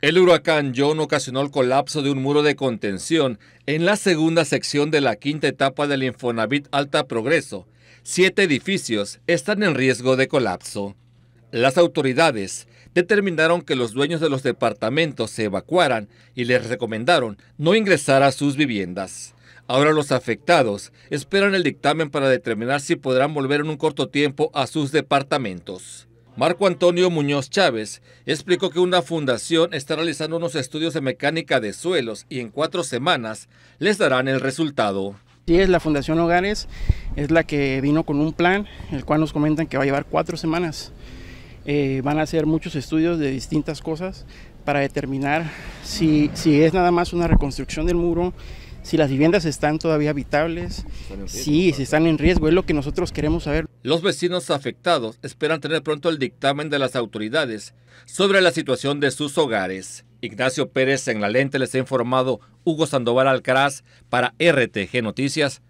El huracán John ocasionó el colapso de un muro de contención en la segunda sección de la quinta etapa del Infonavit Alta Progreso. Siete edificios están en riesgo de colapso. Las autoridades determinaron que los dueños de los departamentos se evacuaran y les recomendaron no ingresar a sus viviendas. Ahora los afectados esperan el dictamen para determinar si podrán volver en un corto tiempo a sus departamentos. Marco Antonio Muñoz Chávez explicó que una fundación está realizando unos estudios de mecánica de suelos y en cuatro semanas les darán el resultado. Sí, es la Fundación Hogares, es la que vino con un plan, el cual nos comentan que va a llevar cuatro semanas. Eh, van a hacer muchos estudios de distintas cosas para determinar si, si es nada más una reconstrucción del muro, si las viviendas están todavía habitables, sí, si están en riesgo, es lo que nosotros queremos saber. Los vecinos afectados esperan tener pronto el dictamen de las autoridades sobre la situación de sus hogares. Ignacio Pérez en la lente les ha informado Hugo Sandoval Alcaraz para RTG Noticias